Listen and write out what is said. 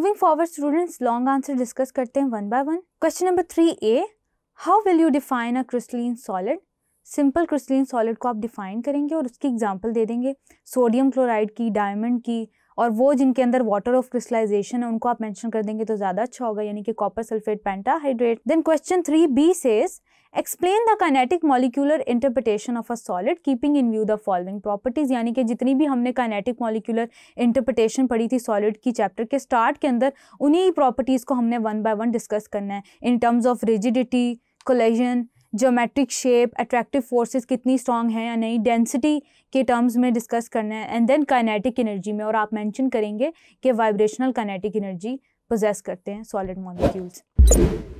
moving forward students long answer discuss करते हैं one by one question number three A how will you define a crystalline solid simple crystalline solid को आप define करेंगे और उसकी example दे देंगे sodium chloride की डायमंड की और वो जिनके अंदर वाटर ऑफ क्रिस्टलाइजेशन है उनको आप मेंशन कर देंगे तो ज़्यादा अच्छा होगा यानी कि copper sulphate pentahydrate then question three B says explain the kinetic molecular interpretation of a solid keeping in view the following properties यानी कि जितनी भी हमने काइनेटिक मॉलिक्यूलर इंटरप्रिटेशन पढ़ी थी सॉलिड की चैप्टर के स्टार्ट के अंदर उन्हीं प्रॉपर्टीज़ को हमने वन बाय वन डिस्कस करना है in terms of rigidity cohesion geometric shape attractive forces कितनी स्ट्रॉन्ग हैं या नहीं डेंसिटी के टर्म्स में डिस्कस करना है एंड देन काइनेटिक एनर्जी में और आप मैंशन करेंगे कि वाइब्रेशनल काइनेटिक एनर्जी प्रोजेस करते हैं सॉलिड मॉलिक्यूल्स